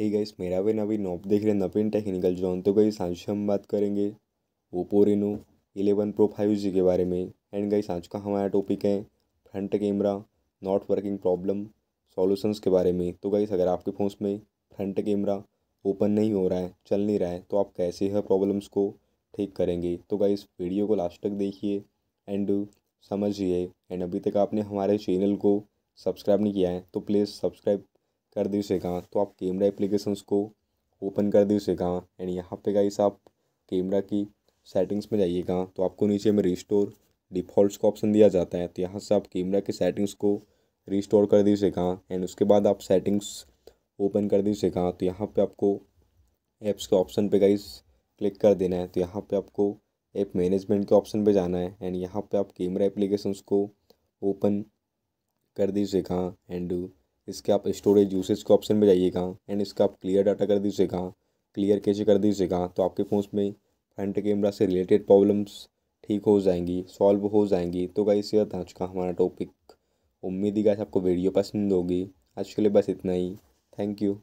hey guys मेरा भी नवीन आप देख रहे हैं नवीन टेक्निकल जोन तो गई आज हम बात करेंगे Oppo Reno eleven pro five G के बारे में एंड गाइस आज का हमारा टॉपिक है front camera not working problem solutions के बारे में तो गाइस अगर आपके फ़ोन में फ्रंट कैमरा ओपन नहीं हो रहा है चल नहीं रहा है तो आप कैसे है प्रॉब्लम्स को ठीक करेंगे तो गाइस वीडियो को लास्ट तक देखिए एंड समझिए एंड अभी तक आपने हमारे चैनल को सब्सक्राइब नहीं किया है तो प्लीज़ सब्सक्राइब कर दीजिएगा तो आप कैमरा एप्लीकेशन को ओपन कर दीजिएगा एंड यहाँ पे गाइस आप कैमरा की सेटिंग्स में जाइएगा तो आपको नीचे में रिस्टोर डिफ़ॉल्ट का ऑप्शन दिया जाता है तो यहाँ से आप कैमरा की सेटिंग्स को रिस्टोर कर दीजिएगा एंड उसके बाद आप सेटिंग्स ओपन कर दीजिएगा तो यहाँ पे आपको ऐप्स के ऑप्शन पे गाइस क्लिक कर देना है तो यहाँ पे आपको ऐप मैनेजमेंट के ऑप्शन पे जाना है एंड यहाँ पे आप कैमरा एप्लीकेशंस को ओपन कर दीजिएगा एंड इसके आप स्टोरेज यूसेज के ऑप्शन में जाइएगा एंड इसका आप क्लियर डाटा कर दीजिएगा क्लियर कैसे कर दीजिएगा तो आपके फ़ोन में फ्रंट कैमरा से रिलेटेड प्रॉब्लम्स ठीक हो जाएंगी सॉल्व हो जाएंगी तो गाइस यह था आज का हमारा टॉपिक उम्मीद ही गाइस आपको वीडियो पसंद होगी आज के लिए बस इतना ही थैंक यू